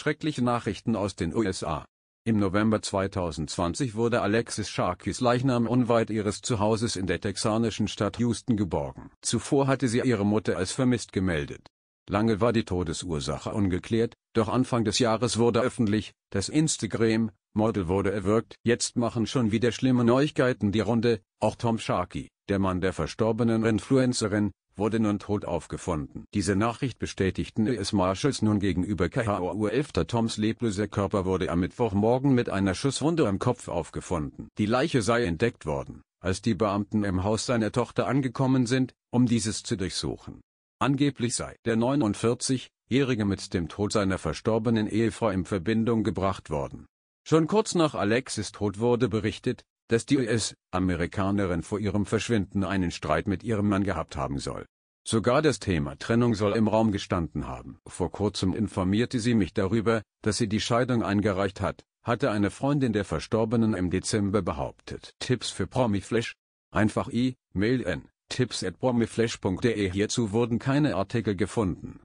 Schreckliche Nachrichten aus den USA. Im November 2020 wurde Alexis Sharkis Leichnam unweit ihres Zuhauses in der texanischen Stadt Houston geborgen. Zuvor hatte sie ihre Mutter als vermisst gemeldet. Lange war die Todesursache ungeklärt, doch Anfang des Jahres wurde öffentlich, das Instagram Model wurde erwürgt. Jetzt machen schon wieder schlimme Neuigkeiten die Runde, auch Tom Sharkey, der Mann der verstorbenen Influencerin, wurde nun tot aufgefunden. Diese Nachricht bestätigten US Marshalls nun gegenüber KHOU-11. Toms lebloser Körper wurde am Mittwochmorgen mit einer Schusswunde am Kopf aufgefunden. Die Leiche sei entdeckt worden, als die Beamten im Haus seiner Tochter angekommen sind, um dieses zu durchsuchen. Angeblich sei der 49-Jährige mit dem Tod seiner verstorbenen Ehefrau in Verbindung gebracht worden. Schon kurz nach Alexis Tod wurde berichtet, dass die US-Amerikanerin vor ihrem Verschwinden einen Streit mit ihrem Mann gehabt haben soll. Sogar das Thema Trennung soll im Raum gestanden haben. Vor kurzem informierte sie mich darüber, dass sie die Scheidung eingereicht hat, hatte eine Freundin der Verstorbenen im Dezember behauptet. Tipps für Promiflash? Einfach i-Mail n e an tipps.promiflash.de Hierzu wurden keine Artikel gefunden.